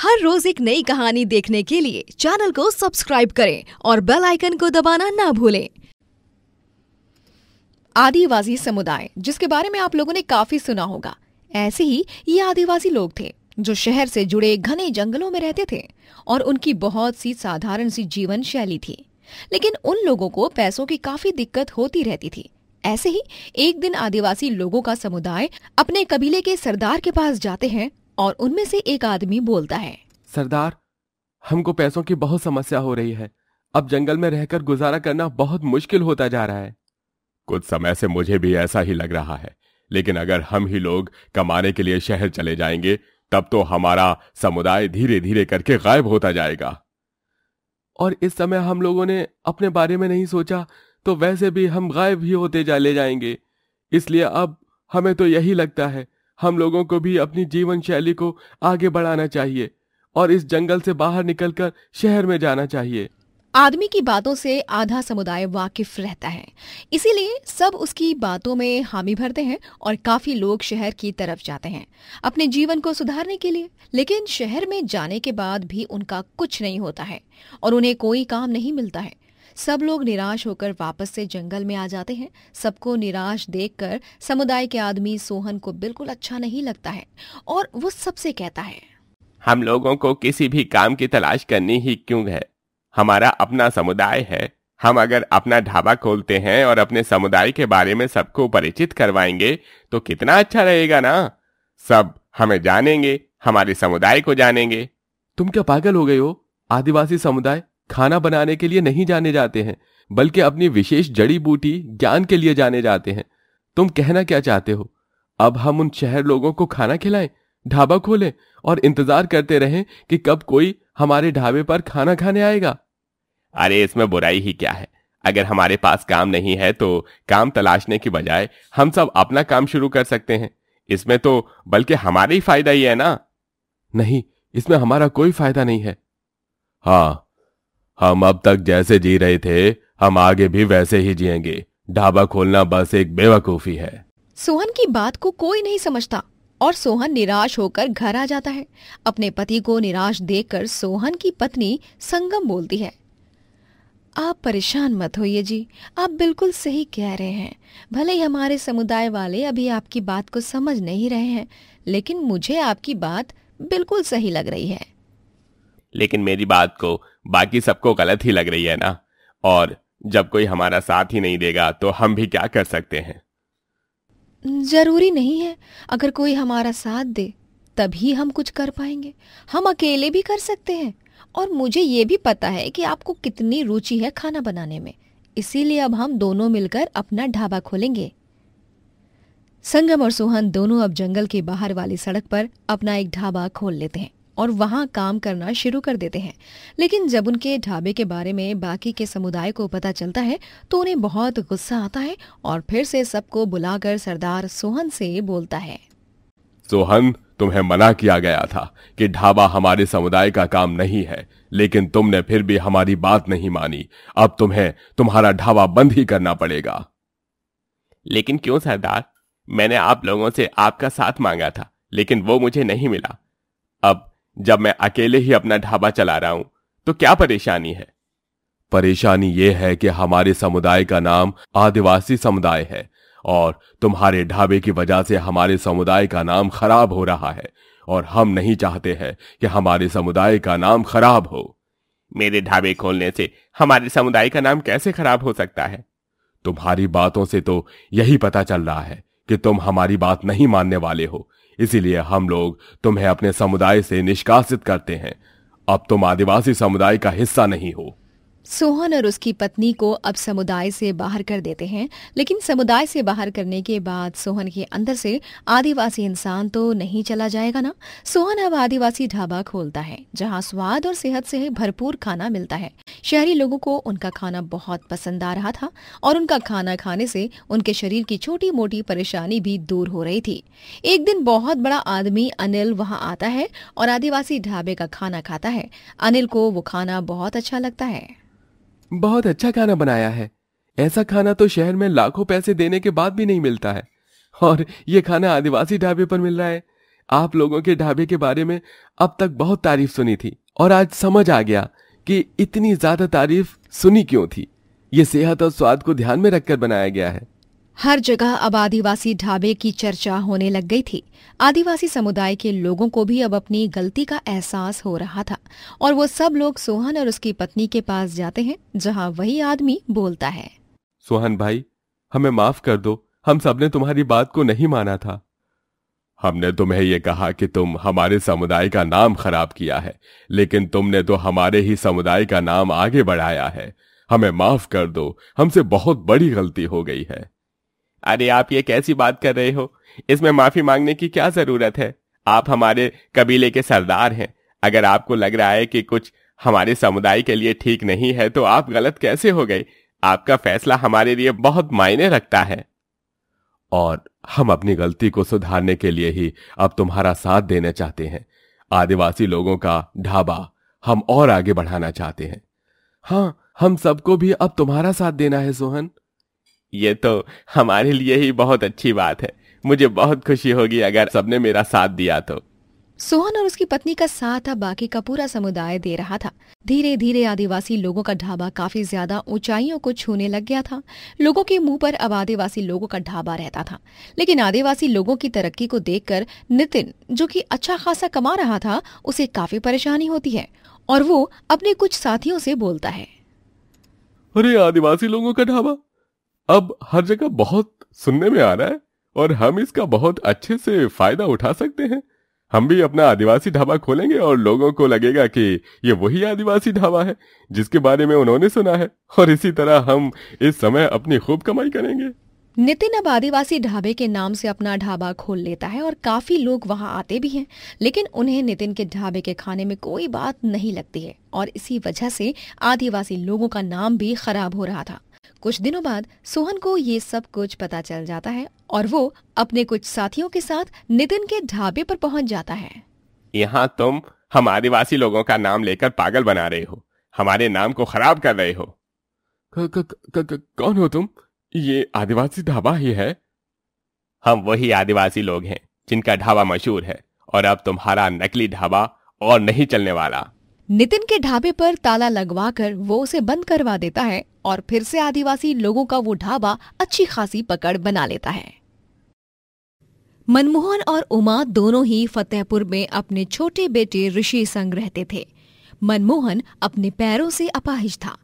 हर रोज एक नई कहानी देखने के लिए चैनल को सब्सक्राइब करें और बेल आइकन को दबाना ना भूलें आदिवासी समुदाय जिसके बारे में आप लोगों ने काफी सुना होगा ऐसे ही ये आदिवासी लोग थे जो शहर से जुड़े घने जंगलों में रहते थे और उनकी बहुत सी साधारण सी जीवन शैली थी लेकिन उन लोगों को पैसों की काफी दिक्कत होती रहती थी ऐसे ही एक दिन आदिवासी लोगों का समुदाय अपने कबीले के सरदार के पास जाते हैं और उनमें से एक आदमी बोलता है सरदार हमको पैसों की बहुत समस्या हो रही है अब जंगल में रहकर गुजारा करना बहुत मुश्किल होता जा रहा है कुछ समय से मुझे भी ऐसा ही लग रहा है लेकिन अगर हम ही लोग कमाने के लिए शहर चले जाएंगे तब तो हमारा समुदाय धीरे धीरे करके गायब होता जाएगा और इस समय हम लोगों ने अपने बारे में नहीं सोचा तो वैसे भी हम गायब ही होते जा ले जाएंगे इसलिए अब हमें तो यही लगता है हम लोगों को भी अपनी जीवन शैली को आगे बढ़ाना चाहिए और इस जंगल से बाहर निकलकर शहर में जाना चाहिए आदमी की बातों से आधा समुदाय वाकिफ रहता है इसीलिए सब उसकी बातों में हामी भरते हैं और काफी लोग शहर की तरफ जाते हैं अपने जीवन को सुधारने के लिए लेकिन शहर में जाने के बाद भी उनका कुछ नहीं होता है और उन्हें कोई काम नहीं मिलता है सब लोग निराश होकर वापस से जंगल में आ जाते हैं सबको निराश देखकर समुदाय के आदमी सोहन को बिल्कुल अच्छा नहीं लगता है और वो सबसे कहता है हम लोगों को किसी भी काम की तलाश करनी ही क्यों है हमारा अपना समुदाय है हम अगर अपना ढाबा खोलते हैं और अपने समुदाय के बारे में सबको परिचित करवाएंगे तो कितना अच्छा रहेगा ना सब हमें जानेंगे हमारे समुदाय को जानेंगे तुम क्या पागल हो गए हो आदिवासी समुदाय खाना बनाने के लिए नहीं जाने जाते हैं बल्कि अपनी विशेष जड़ी बूटी ज्ञान के लिए जाने जाते हैं तुम कहना क्या चाहते हो अब हम उन शहर लोगों को खाना खिलाएं ढाबा खोलें और इंतजार करते रहें कि कब कोई हमारे ढाबे पर खाना खाने आएगा अरे इसमें बुराई ही क्या है अगर हमारे पास काम नहीं है तो काम तलाशने की बजाय हम सब अपना काम शुरू कर सकते हैं इसमें तो बल्कि हमारा ही फायदा ही है ना नहीं इसमें हमारा कोई फायदा नहीं है हाँ हम अब तक जैसे जी रहे थे हम आगे भी वैसे ही जिएंगे ढाबा खोलना बस एक बेवकूफी है सोहन की बात को कोई नहीं समझता और सोहन निराश होकर घर आ जाता है अपने पति को निराश देखकर सोहन की पत्नी संगम बोलती है आप परेशान मत होइए जी आप बिल्कुल सही कह रहे हैं भले ही हमारे समुदाय वाले अभी आपकी बात को समझ नहीं रहे हैं लेकिन मुझे आपकी बात बिल्कुल सही लग रही है लेकिन मेरी बात को बाकी सबको गलत ही लग रही है ना और जब कोई हमारा साथ ही नहीं देगा तो हम भी क्या कर सकते हैं जरूरी नहीं है अगर कोई हमारा साथ दे तभी हम कुछ कर पाएंगे हम अकेले भी कर सकते हैं और मुझे ये भी पता है कि आपको कितनी रुचि है खाना बनाने में इसीलिए अब हम दोनों मिलकर अपना ढाबा खोलेंगे संगम और सोहन दोनों अब जंगल के बाहर वाली सड़क पर अपना एक ढाबा खोल लेते हैं और वहाँ काम करना शुरू कर देते हैं लेकिन जब उनके ढाबे के बारे में बाकी के समुदाय को पता चलता है तो उन्हें बहुत गुस्सा आता है और फिर से सबको बुलाकर सरदार सोहन से बोलता है सोहन तुम्हें मना किया गया था कि ढाबा हमारे समुदाय का काम नहीं है लेकिन तुमने फिर भी हमारी बात नहीं मानी अब तुम्हें तुम्हारा ढाबा बंद ही करना पड़ेगा लेकिन क्यों सरदार मैंने आप लोगों से आपका साथ मांगा था लेकिन वो मुझे नहीं मिला अब जब मैं अकेले ही अपना ढाबा चला रहा हूं तो क्या परेशानी है परेशानी यह है कि हमारे समुदाय का नाम आदिवासी समुदाय है और तुम्हारे ढाबे की वजह से हमारे समुदाय का नाम खराब हो रहा है और हम नहीं चाहते हैं कि हमारे समुदाय का नाम खराब हो मेरे ढाबे खोलने से हमारे समुदाय का नाम कैसे खराब हो सकता है तुम्हारी बातों से तो यही पता चल रहा है कि तुम हमारी बात नहीं मानने वाले हो इसीलिए हम लोग तुम्हें अपने समुदाय से निष्कासित करते हैं अब तुम आदिवासी समुदाय का हिस्सा नहीं हो सोहन और उसकी पत्नी को अब समुदाय से बाहर कर देते हैं लेकिन समुदाय से बाहर करने के बाद सोहन के अंदर से आदिवासी इंसान तो नहीं चला जाएगा ना सोहन अब आदिवासी ढाबा खोलता है जहां स्वाद और सेहत से भरपूर खाना मिलता है शहरी लोगों को उनका खाना बहुत पसंद आ रहा था और उनका खाना खाने से उनके शरीर की छोटी मोटी परेशानी भी दूर हो रही थी एक दिन बहुत बड़ा आदमी अनिल वहाँ आता है और आदिवासी ढाबे का खाना खाता है अनिल को वो खाना बहुत अच्छा लगता है बहुत अच्छा खाना बनाया है ऐसा खाना तो शहर में लाखों पैसे देने के बाद भी नहीं मिलता है और ये खाना आदिवासी ढाबे पर मिल रहा है आप लोगों के ढाबे के बारे में अब तक बहुत तारीफ सुनी थी और आज समझ आ गया कि इतनी ज्यादा तारीफ सुनी क्यों थी ये सेहत और स्वाद को ध्यान में रखकर बनाया गया है हर जगह अब आदिवासी ढाबे की चर्चा होने लग गई थी आदिवासी समुदाय के लोगों को भी अब अपनी गलती का एहसास हो रहा था और वो सब लोग सोहन और उसकी पत्नी के पास जाते हैं जहां वही आदमी बोलता है सोहन भाई हमें माफ कर दो हम सबने तुम्हारी बात को नहीं माना था हमने तुम्हें ये कहा कि तुम हमारे समुदाय का नाम खराब किया है लेकिन तुमने तो हमारे ही समुदाय का नाम आगे बढ़ाया है हमें माफ कर दो हमसे बहुत बड़ी गलती हो गई है अरे आप ये कैसी बात कर रहे हो इसमें माफी मांगने की क्या जरूरत है आप हमारे कबीले के सरदार हैं अगर आपको लग रहा है कि कुछ हमारे समुदाय के लिए ठीक नहीं है तो आप गलत कैसे हो गए आपका फैसला हमारे लिए बहुत मायने रखता है और हम अपनी गलती को सुधारने के लिए ही अब तुम्हारा साथ देना चाहते हैं आदिवासी लोगों का ढाबा हम और आगे बढ़ाना चाहते हैं हाँ हम सबको भी अब तुम्हारा साथ देना है सोहन ये तो हमारे लिए ही बहुत अच्छी बात है मुझे बहुत खुशी होगी अगर सबने मेरा साथ दिया तो सोहन और उसकी पत्नी का साथ अब बाकी का पूरा समुदाय दे रहा था धीरे धीरे आदिवासी लोगों का ढाबा काफी ज्यादा ऊंचाइयों को छूने लग गया था लोगों के मुंह पर अब आदिवासी लोगों का ढाबा रहता था लेकिन आदिवासी लोगों की तरक्की को देखकर नितिन जो कि अच्छा खासा कमा रहा था उसे काफी परेशानी होती है और वो अपने कुछ साथियों से बोलता है अरे आदिवासी लोगों का ढाबा अब हर जगह बहुत सुनने में आ रहा है और हम इसका बहुत अच्छे से फायदा उठा सकते हैं हम भी अपना आदिवासी ढाबा खोलेंगे और लोगों को लगेगा कि ये वही आदिवासी ढाबा है जिसके बारे में उन्होंने सुना है और इसी तरह हम इस समय अपनी खूब कमाई करेंगे नितिन अब आदिवासी ढाबे के नाम से अपना ढाबा खोल लेता है और काफी लोग वहां आते भी हैं लेकिन उन्हें नितिन के ढाबे के खाने में कोई बात नहीं लगती है और इसी वजह से आदिवासी लोगों का नाम भी खराब हो रहा था कुछ दिनों बाद सोहन को ये सब कुछ पता चल जाता है और वो अपने कुछ साथियों के साथ नितिन के ढाबे पर पहुंच जाता है यहाँ तुम हम आदिवासी लोगों का नाम लेकर पागल बना रहे हो हमारे नाम को खराब कर रहे हो क, क, क, क, कौन हो तुम ये आदिवासी ढाबा ही है हम वही आदिवासी लोग हैं जिनका ढाबा मशहूर है और अब तुम्हारा नकली ढाबा और नहीं चलने वाला नितिन के ढाबे पर ताला लगवा कर वो उसे बंद करवा देता है और फिर से आदिवासी लोगों का वो ढाबा अच्छी खासी पकड़ बना लेता है मनमोहन और उमा दोनों ही फतेहपुर में अपने छोटे बेटे ऋषि संग रहते थे मनमोहन अपने पैरों से अपाहिज था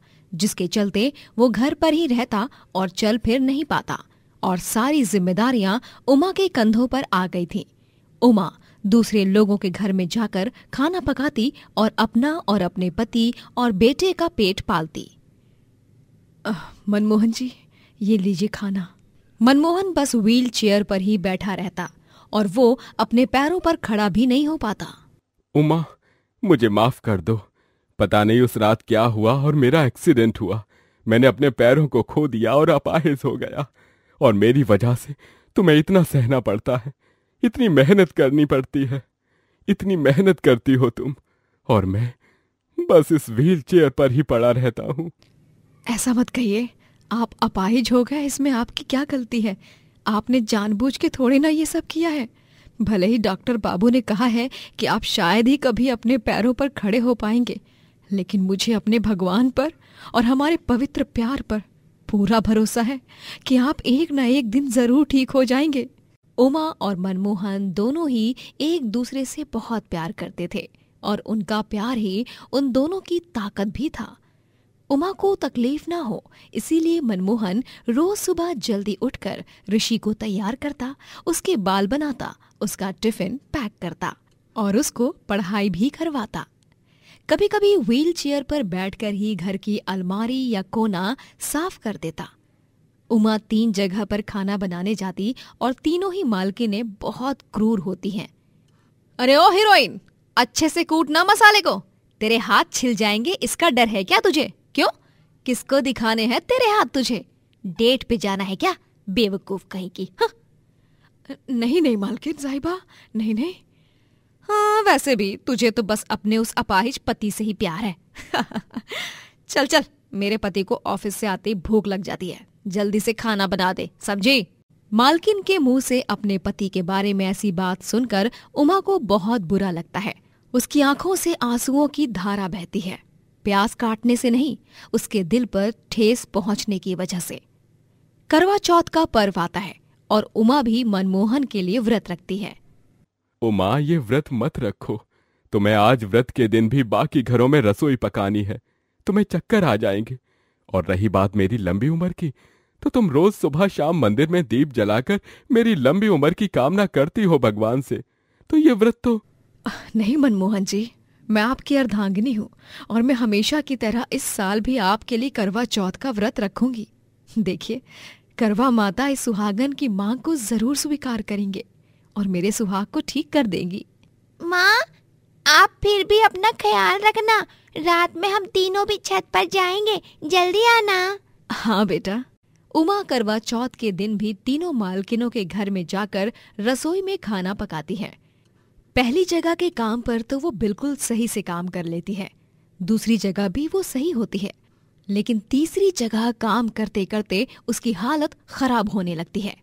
जिसके चलते वो घर पर ही रहता और चल फिर नहीं पाता और सारी जिम्मेदारियां उमा के कंधों पर आ गई थी उमा दूसरे लोगों के घर में जाकर खाना पकाती और अपना और अपने पति और बेटे का पेट पालती मनमोहन जी ये लीजिए खाना मनमोहन बस व्हील चेयर पर ही बैठा रहता और वो अपने पैरों पर खड़ा भी नहीं हो पाता उमा मुझे माफ कर दो पता नहीं उस रात क्या हुआ और मेरा एक्सीडेंट हुआ मैंने अपने पैरों को खो दिया और अपाहिज हो गया और मेरी वजह से तुम्हें इतना सहना पड़ता है इतनी मेहनत करनी पड़ती है इतनी मेहनत करती हो तुम और मैं बस इस व्हील चेयर पर ही पड़ा रहता हूँ ऐसा मत कहिए आप अपाहिज हो गए इसमें आपकी क्या गलती है आपने जानबूझ के थोड़े ना ये सब किया है भले ही डॉक्टर बाबू ने कहा है कि आप शायद ही कभी अपने पैरों पर खड़े हो पाएंगे लेकिन मुझे अपने भगवान पर और हमारे पवित्र प्यार पर पूरा भरोसा है कि आप एक ना एक दिन जरूर ठीक हो जाएंगे उमा और मनमोहन दोनों ही एक दूसरे से बहुत प्यार करते थे और उनका प्यार ही उन दोनों की ताकत भी था उमा को तकलीफ ना हो इसीलिए मनमोहन रोज सुबह जल्दी उठकर ऋषि को तैयार करता उसके बाल बनाता उसका टिफिन पैक करता और उसको पढ़ाई भी करवाता कभी कभी व्हील चेयर पर बैठकर ही घर की अलमारी या कोना साफ कर देता उमा तीन जगह पर खाना बनाने जाती और तीनों ही मालकिनें बहुत क्रूर होती हैं अरे ओ हीरोइन अच्छे से ना मसाले को तेरे हाथ छिल जाएंगे इसका डर है क्या तुझे क्यों किसको दिखाने हैं तेरे हाथ तुझे डेट पे जाना है क्या बेवकूफ कहीं की हाँ। नहीं नहीं मालकिन साहिबा नहीं नहीं हाँ वैसे भी तुझे तो बस अपने उस अपाहिज पति से ही प्यार है चल चल मेरे पति को ऑफिस से आते ही भूख लग जाती है जल्दी से खाना बना दे समझी मालकिन के मुंह से अपने पति के बारे में ऐसी बात सुनकर उमा को बहुत बुरा लगता है उसकी आंखों से आंसुओं की धारा बहती है प्यास काटने से नहीं उसके दिल पर ठेस पहुंचने की वजह से करवा चौथ का पर्व आता है और उमा भी मनमोहन के लिए व्रत रखती है उमा ये व्रत मत रखो तुम्हें आज व्रत के दिन भी बाकी घरों में रसोई पकानी है तुम्हें चक्कर आ जाएंगे और रही बात मेरी लंबी उम्र की तो तुम रोज सुबह शाम मंदिर में दीप जलाकर मेरी लंबी उम्र की कामना करती हो भगवान से तो ये व्रत तो नहीं मनमोहन जी मैं आपकी अर्धांगिनी हूँ और मैं हमेशा की तरह इस साल भी आपके लिए करवा चौथ का व्रत रखूंगी देखिए करवा माता इस सुहागन की मांग को जरूर स्वीकार करेंगे और मेरे सुहाग को ठीक कर देंगी माँ आप फिर भी अपना ख्याल रखना रात में हम तीनों भी छत पर जाएंगे जल्दी आना हाँ बेटा उमा करवा चौथ के दिन भी तीनों मालकिनों के घर में जाकर रसोई में खाना पकाती है पहली जगह के काम पर तो वो बिल्कुल सही से काम कर लेती है दूसरी जगह भी वो सही होती है लेकिन तीसरी जगह काम करते करते उसकी हालत खराब होने लगती है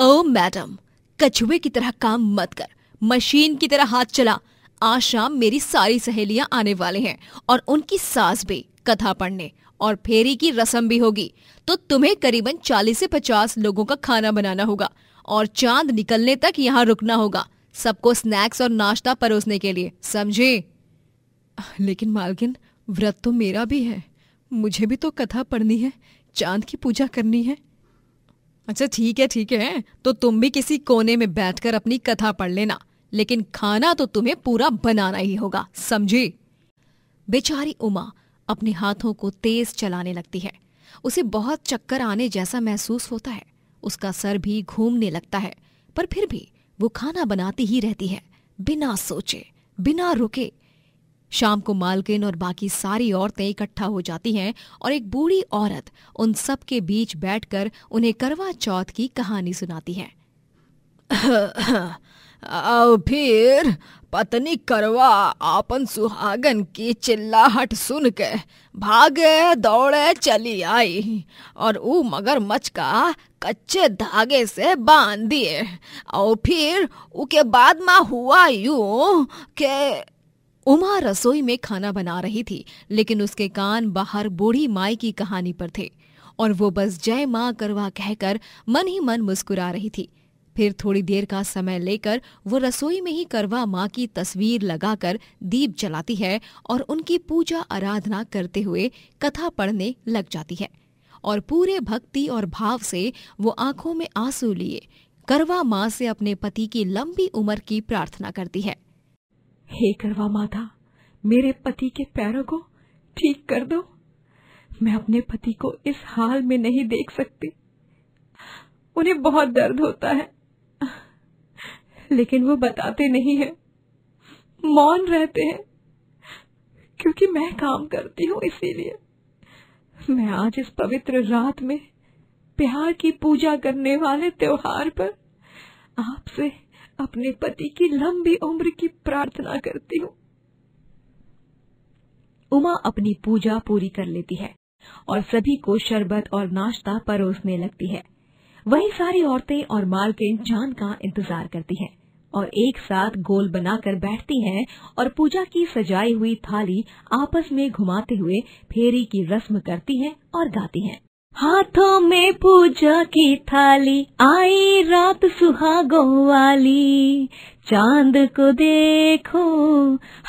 ओ मैडम कछुए की तरह काम मत कर मशीन की तरह हाथ चला आज शाम मेरी सारी सहेलियां आने वाले हैं और उनकी सास भी कथा पढ़ने और फेरी की रस्म भी होगी तो तुम्हें करीबन 40 से 50 लोगों का खाना बनाना होगा और चांद निकलने तक यहाँ रुकना होगा सबको स्नैक्स और नाश्ता परोसने के लिए समझे लेकिन मालकिन व्रत तो मेरा भी है मुझे भी तो कथा पढ़नी है चांद की पूजा करनी है अच्छा ठीक है ठीक है तो तुम भी किसी कोने में बैठकर अपनी कथा पढ़ लेना लेकिन खाना तो तुम्हें पूरा बनाना ही होगा समझी बेचारी उमा अपने हाथों को तेज चलाने लगती है उसे बहुत चक्कर आने जैसा महसूस होता है उसका सर भी घूमने लगता है पर फिर भी वो खाना बनाती ही रहती है बिना सोचे बिना रुके शाम को मालकिन और बाकी सारी औरतें इकट्ठा हो जाती हैं और एक बूढ़ी औरत उन सब के बीच बैठकर उन्हें करवा चौथ की कहानी सुनाती है और फिर पत्नी करवा आपन सुहागन की चिल्लाहट सुन के भागे दौड़े चली आई और ऊ मच का कच्चे धागे से बांध दिए और फिर उके बाद मा हुआ यू के उमा रसोई में खाना बना रही थी लेकिन उसके कान बाहर बूढ़ी माई की कहानी पर थे और वो बस जय माँ करवा कहकर मन ही मन मुस्कुरा रही थी फिर थोड़ी देर का समय लेकर वो रसोई में ही करवा माँ की तस्वीर लगाकर दीप जलाती है और उनकी पूजा आराधना करते हुए कथा पढ़ने लग जाती है और पूरे भक्ति और भाव से वो आंखों में आंसू लिए करवा माँ से अपने पति की लंबी उम्र की प्रार्थना करती है हे करवा माता मेरे पति के पैरों को ठीक कर दो मैं अपने पति को इस हाल में नहीं देख सकती उन्हें बहुत दर्द होता है लेकिन वो बताते नहीं है मौन रहते हैं क्योंकि मैं काम करती हूँ इसीलिए मैं आज इस पवित्र रात में प्यार की पूजा करने वाले त्योहार पर आपसे अपने पति की लंबी उम्र की प्रार्थना करती हूँ उमा अपनी पूजा पूरी कर लेती है और सभी को शरबत और नाश्ता परोसने लगती है वही सारी औरतें और मालकिन जान का इंतजार करती हैं। और एक साथ गोल बनाकर बैठती हैं और पूजा की सजाई हुई थाली आपस में घुमाते हुए फेरी की रस्म करती हैं और गाती हैं हाथों में पूजा की थाली आई रात सुहागों वाली चांद को देखो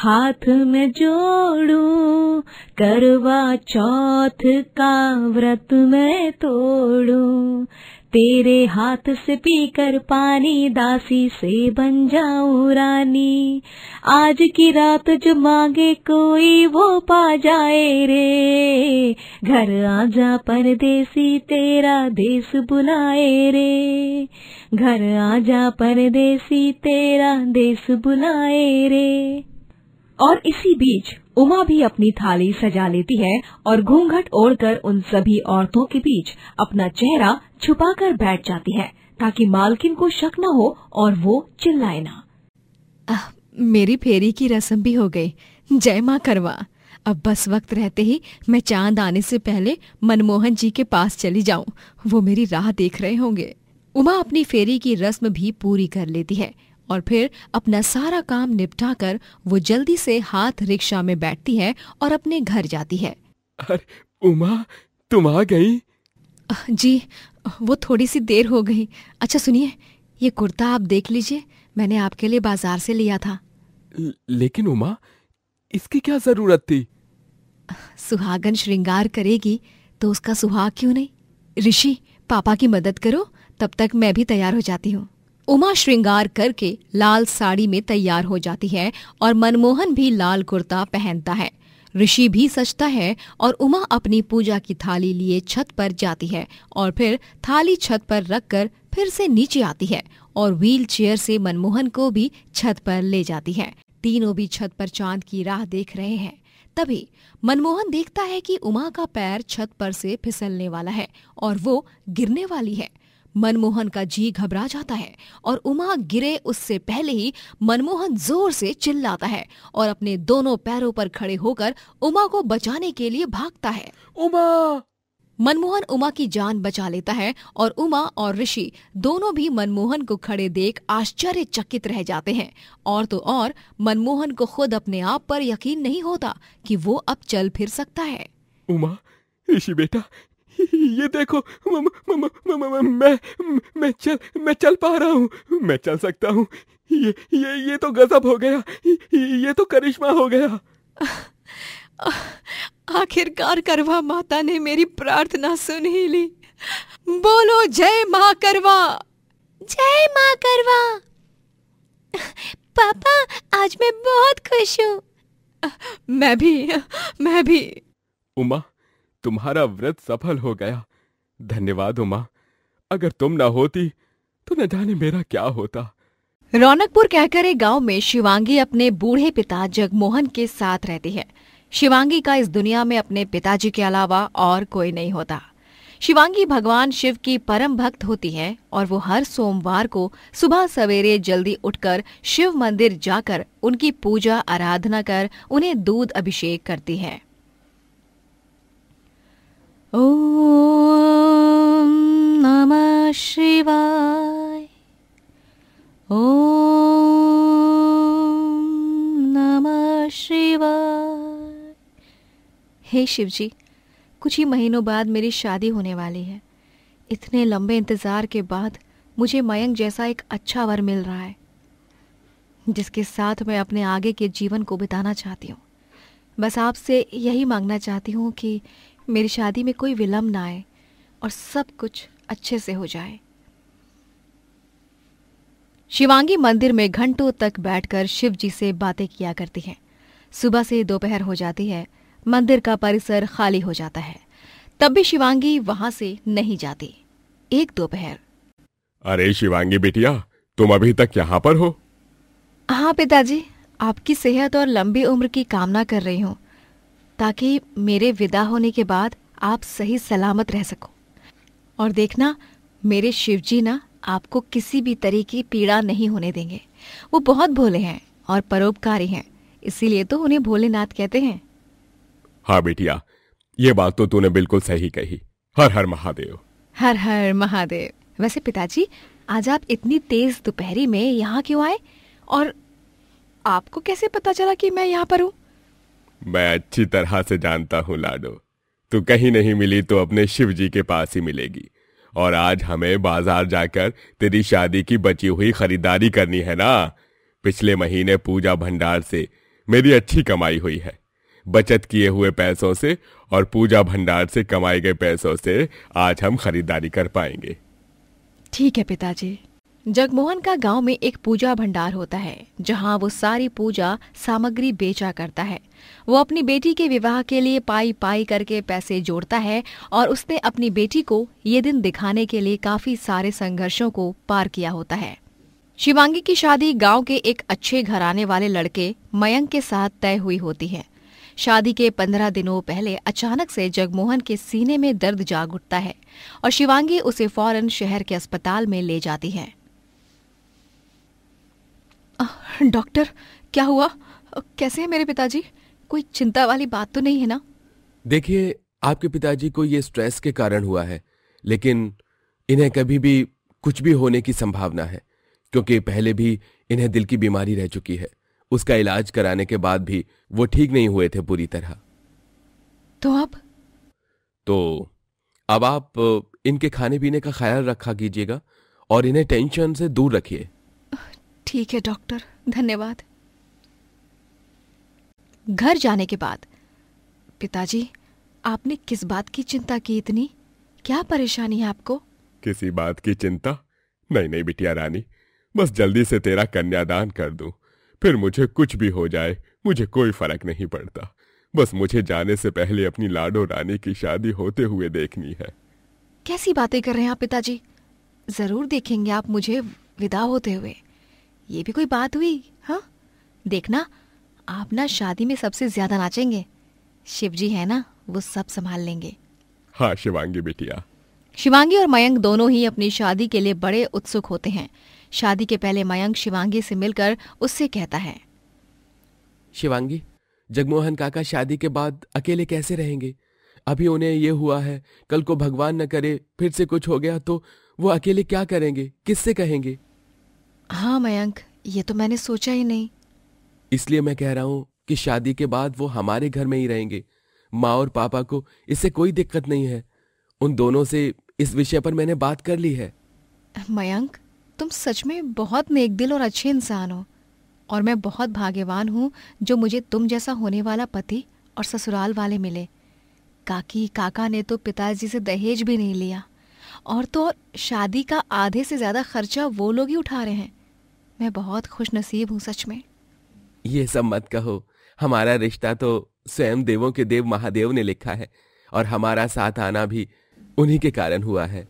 हाथ में जोड़ू करवा चौथ का व्रत में तोड़ू तेरे हाथ से पीकर पानी दासी से बन जाऊ रानी आज की रात जो मांगे कोई वो पा जाए रे घर आजा परदेसी तेरा देश बुलाए रे घर आजा परदेसी तेरा देश बुलाए रे और इसी बीच उमा भी अपनी थाली सजा लेती है और घूंघट ओढ़कर उन सभी औरतों के बीच अपना चेहरा छुपाकर बैठ जाती है ताकि मालकिन को शक न हो और वो चिल्लाए ना आ, मेरी फेरी की रस्म भी हो गई जय माँ करवा अब बस वक्त रहते ही मैं चांद आने से पहले मनमोहन जी के पास चली जाऊं वो मेरी राह देख रहे होंगे उमा अपनी फेरी की रस्म भी पूरी कर लेती है और फिर अपना सारा काम निपटा कर वो जल्दी से हाथ रिक्शा में बैठती है और अपने घर जाती है अरे उमा तुम आ गई जी वो थोड़ी सी देर हो गई अच्छा सुनिए ये कुर्ता आप देख लीजिए मैंने आपके लिए बाजार से लिया था लेकिन उमा इसकी क्या जरूरत थी सुहागन श्रृंगार करेगी तो उसका सुहाग क्यों नहीं ऋषि पापा की मदद करो तब तक मैं भी तैयार हो जाती हूँ उमा श्रृंगार करके लाल साड़ी में तैयार हो जाती है और मनमोहन भी लाल कुर्ता पहनता है ऋषि भी सचता है और उमा अपनी पूजा की थाली लिए छत पर जाती है और फिर थाली छत पर रखकर फिर से नीचे आती है और व्हील चेयर से मनमोहन को भी छत पर ले जाती है तीनों भी छत पर चांद की राह देख रहे हैं तभी मनमोहन देखता है कि उमा का पैर छत पर से फिसलने वाला है और वो गिरने वाली है मनमोहन का जी घबरा जाता है और उमा गिरे उससे पहले ही मनमोहन जोर से चिल्लाता है और अपने दोनों पैरों पर खड़े होकर उमा को बचाने के लिए भागता है उमा मनमोहन उमा की जान बचा लेता है और उमा और ऋषि दोनों भी मनमोहन को खड़े देख आश्चर्यचकित रह जाते हैं और तो और मनमोहन को खुद अपने आप पर यकीन नहीं होता कि वो अब चल फिर सकता है उमा ऋषि बेटा ये देखो मैं मैं चल मैं चल पा रहा हूँ मैं चल सकता हूँ ये ये ये तो गजब हो गया ये तो करिश्मा हो गया आखिरकार करवा माता ने मेरी प्रार्थना सुन ही ली बोलो जय माँ करवा जय माँ करवा पापा आज मैं बहुत खुश हूँ मैं भी मैं भी उमा तुम्हारा व्रत सफल हो गया धन्यवाद उमा अगर तुम ना होती तो न जाने मेरा क्या होता रौनकपुर कहकर एक गांव में शिवांगी अपने बूढ़े पिता जगमोहन के साथ रहती है शिवांगी का इस दुनिया में अपने पिताजी के अलावा और कोई नहीं होता शिवांगी भगवान शिव की परम भक्त होती है और वो हर सोमवार को सुबह सवेरे जल्दी उठकर शिव मंदिर जाकर उनकी पूजा आराधना कर उन्हें दूध अभिषेक करती है ॐ नमः शिवाय ॐ नमः शिवाय हे शिव जी कुछ ही महीनों बाद मेरी शादी होने वाली है इतने लंबे इंतज़ार के बाद मुझे मयंक जैसा एक अच्छा वर मिल रहा है जिसके साथ मैं अपने आगे के जीवन को बिताना चाहती हूँ बस आपसे यही मांगना चाहती हूँ कि मेरी शादी में कोई विलम्ब ना आए और सब कुछ अच्छे से हो जाए शिवांगी मंदिर में घंटों तक बैठकर शिव जी से बातें किया करती है सुबह से दोपहर हो जाती है मंदिर का परिसर खाली हो जाता है तब भी शिवांगी वहां से नहीं जाती एक दोपहर अरे शिवांगी बेटिया तुम अभी तक यहाँ पर हो हाँ पिताजी आपकी सेहत और लंबी उम्र की कामना कर रही हूँ ताकि मेरे विदा होने के बाद आप सही सलामत रह सको और देखना मेरे शिवजी ना आपको किसी भी तरह की पीड़ा नहीं होने देंगे वो बहुत भोले हैं और परोपकारी हैं इसीलिए तो उन्हें भोलेनाथ कहते हैं हाँ बेटिया ये बात तो तूने बिल्कुल सही कही हर हर महादेव हर हर महादेव वैसे पिताजी आज आप इतनी तेज दोपहरी में यहाँ क्यों आए और आपको कैसे पता चला कि मैं यहाँ पर हूँ मैं अच्छी तरह से जानता हूँ लाडो तू कहीं नहीं मिली तो अपने शिव जी के पास ही मिलेगी और आज हमें बाजार जाकर तेरी शादी की बची हुई खरीदारी करनी है ना पिछले महीने पूजा भंडार से मेरी अच्छी कमाई हुई है बचत किए हुए पैसों से और पूजा भंडार से कमाए गए पैसों से आज हम खरीदारी कर पाएंगे ठीक है पिताजी जगमोहन का गांव में एक पूजा भंडार होता है जहां वो सारी पूजा सामग्री बेचा करता है वो अपनी बेटी के विवाह के लिए पाई पाई करके पैसे जोड़ता है और उसने अपनी बेटी को ये दिन दिखाने के लिए काफी सारे संघर्षों को पार किया होता है शिवांगी की शादी गांव के एक अच्छे घराने वाले लड़के मयंक के साथ तय हुई होती है शादी के पंद्रह दिनों पहले अचानक से जगमोहन के सीने में दर्द जाग उठता है और शिवांगी उसे फौरन शहर के अस्पताल में ले जाती है डॉक्टर क्या हुआ कैसे हैं मेरे पिताजी कोई चिंता वाली बात तो नहीं है ना देखिए आपके पिताजी को ये स्ट्रेस के कारण हुआ है लेकिन इन्हें कभी भी कुछ भी होने की संभावना है क्योंकि पहले भी इन्हें दिल की बीमारी रह चुकी है उसका इलाज कराने के बाद भी वो ठीक नहीं हुए थे पूरी तरह तो अब तो अब आप इनके खाने पीने का ख्याल रखा कीजिएगा और इन्हें टेंशन से दूर रखिए ठीक है डॉक्टर धन्यवाद घर जाने के बाद पिताजी आपने किस बात की चिंता की इतनी क्या परेशानी है आपको किसी बात की चिंता नहीं नहीं बिटिया रानी बस जल्दी से तेरा कन्यादान कर दू फिर मुझे कुछ भी हो जाए मुझे कोई फर्क नहीं पड़ता बस मुझे जाने से पहले अपनी लाडो रानी की शादी होते हुए देखनी है कैसी बातें कर रहे हैं आप पिताजी जरूर देखेंगे आप मुझे विदा होते हुए ये भी कोई बात हुई हाँ देखना आप ना शादी में सबसे ज्यादा नाचेंगे शिव जी है ना वो सब संभाल लेंगे हाँ शिवांगी बेटिया शिवांगी और मयंक दोनों ही अपनी शादी के लिए बड़े उत्सुक होते हैं शादी के पहले मयंक शिवांगी से मिलकर उससे कहता है शिवांगी जगमोहन काका शादी के बाद अकेले कैसे रहेंगे अभी उन्हें ये हुआ है कल को भगवान न करे फिर से कुछ हो गया तो वो अकेले क्या करेंगे किससे कहेंगे हाँ मयंक ये तो मैंने सोचा ही नहीं इसलिए मैं कह रहा हूँ कि शादी के बाद वो हमारे घर में ही रहेंगे माँ और पापा को इससे कोई दिक्कत नहीं है उन दोनों से इस विषय पर मैंने बात कर ली है मयंक तुम सच में बहुत नेक दिल और अच्छे इंसान हो और मैं बहुत भाग्यवान हूँ जो मुझे तुम जैसा होने वाला पति और ससुराल वाले मिले काकी काका ने तो पिताजी से दहेज भी नहीं लिया और तो और शादी का आधे से ज़्यादा खर्चा वो लोग ही उठा रहे हैं मैं बहुत खुश नसीब हूँ सच में ये सब मत कहो हमारा रिश्ता तो स्वयं देवों के देव महादेव ने लिखा है और हमारा साथ आना भी उन्हीं के कारण हुआ है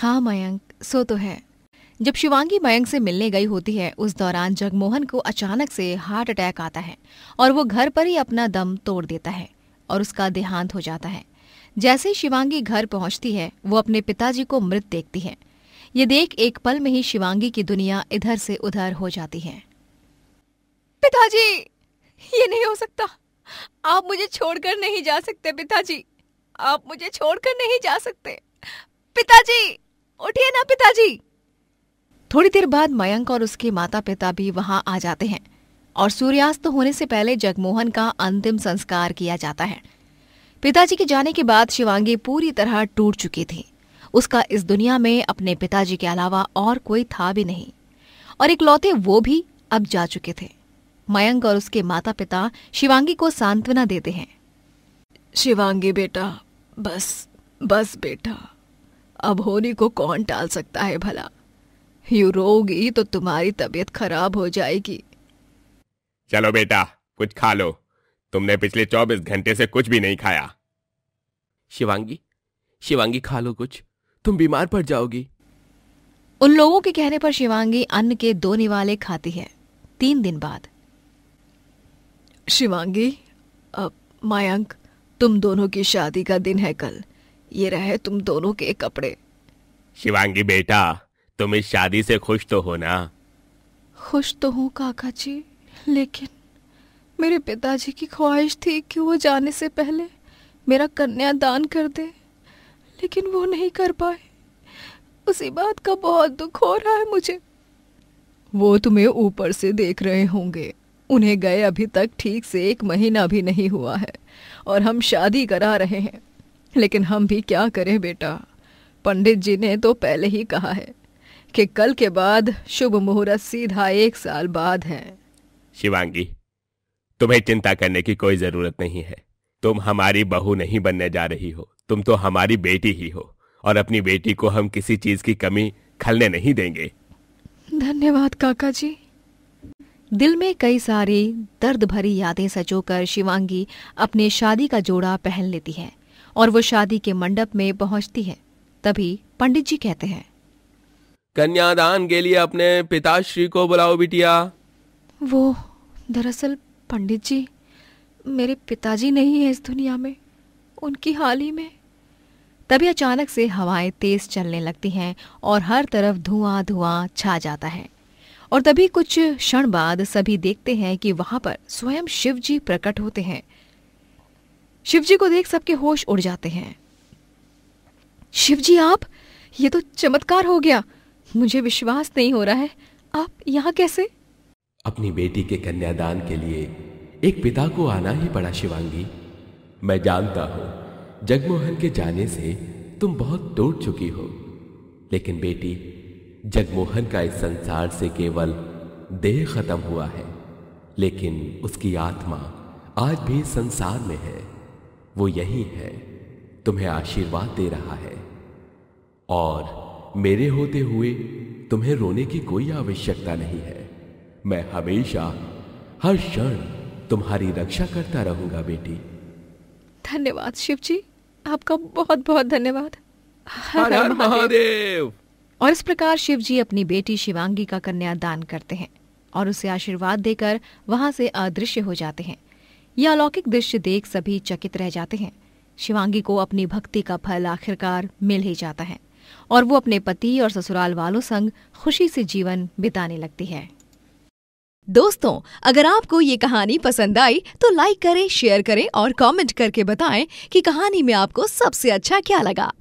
हाँ मयंक सो तो है जब शिवांगी मयंक से मिलने गई होती है उस दौरान जगमोहन को अचानक से हार्ट अटैक आता है और वो घर पर ही अपना दम तोड़ देता है और उसका देहांत हो जाता है जैसे ही शिवांगी घर पहुंचती है वो अपने पिताजी को मृत देखती है ये देख एक पल में ही शिवांगी की दुनिया इधर से उधर हो जाती है पिताजी ये नहीं हो सकता आप मुझे छोड़कर नहीं जा सकते पिताजी आप मुझे छोड़कर नहीं जा सकते पिताजी उठिए ना पिताजी थोड़ी देर बाद मयंक और उसके माता पिता भी वहां आ जाते हैं और सूर्यास्त होने से पहले जगमोहन का अंतिम संस्कार किया जाता है पिताजी के जाने के बाद शिवांगी पूरी तरह टूट चुकी थी उसका इस दुनिया में अपने पिताजी के अलावा और कोई था भी नहीं और इकलौते वो भी अब जा चुके थे मयंक और उसके माता पिता शिवांगी को सांत्वना देते हैं शिवांगी बेटा बस बस बेटा अब होनी को कौन टाल सकता है भला यू रोगी तो तुम्हारी तबीयत खराब हो जाएगी चलो बेटा कुछ खा लो तुमने पिछले चौबीस घंटे से कुछ भी नहीं खाया शिवांगी शिवांगी खा लो कुछ तुम बीमार पड़ जाओगी उन लोगों के कहने पर शिवांगी अन्न के दो निवाले खाती है तीन दिन बाद शिवांगी अब मायंक तुम दोनों की शादी का दिन है कल ये रहे तुम दोनों के कपड़े शिवांगी बेटा तुम इस शादी से खुश तो हो ना खुश तो हूँ काका जी लेकिन मेरे पिताजी की ख्वाहिश थी कि वो जाने से पहले मेरा कन्यादान कर दे लेकिन वो नहीं कर पाए उसी बात का बहुत दुख हो रहा है मुझे वो तुम्हें ऊपर से देख रहे होंगे उन्हें गए अभी तक ठीक से एक महीना भी नहीं हुआ है और हम शादी करा रहे हैं लेकिन हम भी क्या करें बेटा पंडित जी ने तो पहले ही कहा है कि कल के बाद शुभ मुहूर्त सीधा एक साल बाद है शिवांगी तुम्हें चिंता करने की कोई जरूरत नहीं है तुम हमारी बहू नहीं बनने जा रही हो तुम तो हमारी बेटी ही हो और अपनी बेटी को हम किसी चीज की कमी खलने नहीं देंगे धन्यवाद काका जी दिल में कई सारी दर्द भरी यादें कर शिवांगी अपने शादी का जोड़ा पहन लेती है और वो शादी के मंडप में पहुंचती है तभी पंडित जी कहते हैं कन्यादान के लिए अपने पिताश्री को बुलाओ बिटिया वो दरअसल पंडित जी मेरे पिताजी नहीं है इस दुनिया में उनकी हाल ही में तभी अचानक से हवाएं तेज चलने लगती हैं और हर तरफ धुआं धुआं छा जाता है और तभी कुछ क्षण बाद सभी देखते हैं कि वहां पर स्वयं शिव जी प्रकट होते हैं शिव जी को देख सबके होश उड़ जाते हैं शिव जी आप ये तो चमत्कार हो गया मुझे विश्वास नहीं हो रहा है आप यहाँ कैसे अपनी बेटी के कन्यादान के लिए एक पिता को आना ही पड़ा शिवांगी मैं जानता हूँ जगमोहन के जाने से तुम बहुत टूट चुकी हो लेकिन बेटी जगमोहन का इस संसार से केवल देह खत्म हुआ है लेकिन उसकी आत्मा आज भी संसार में है वो यही है तुम्हें आशीर्वाद दे रहा है और मेरे होते हुए तुम्हें रोने की कोई आवश्यकता नहीं है मैं हमेशा हर क्षण तुम्हारी रक्षा करता रहूंगा बेटी धन्यवाद शिव जी आपका बहुत बहुत धन्यवाद हर हर महादेव और इस प्रकार शिव जी अपनी बेटी शिवांगी का कन्यादान करते हैं और उसे आशीर्वाद देकर वहां से अदृश्य हो जाते हैं यह अलौकिक दृश्य देख सभी चकित रह जाते हैं शिवांगी को अपनी भक्ति का फल आखिरकार मिल ही जाता है और वो अपने पति और ससुराल वालों संग खुशी से जीवन बिताने लगती है दोस्तों अगर आपको ये कहानी पसंद आई तो लाइक करें शेयर करें और कमेंट करके बताएं कि कहानी में आपको सबसे अच्छा क्या लगा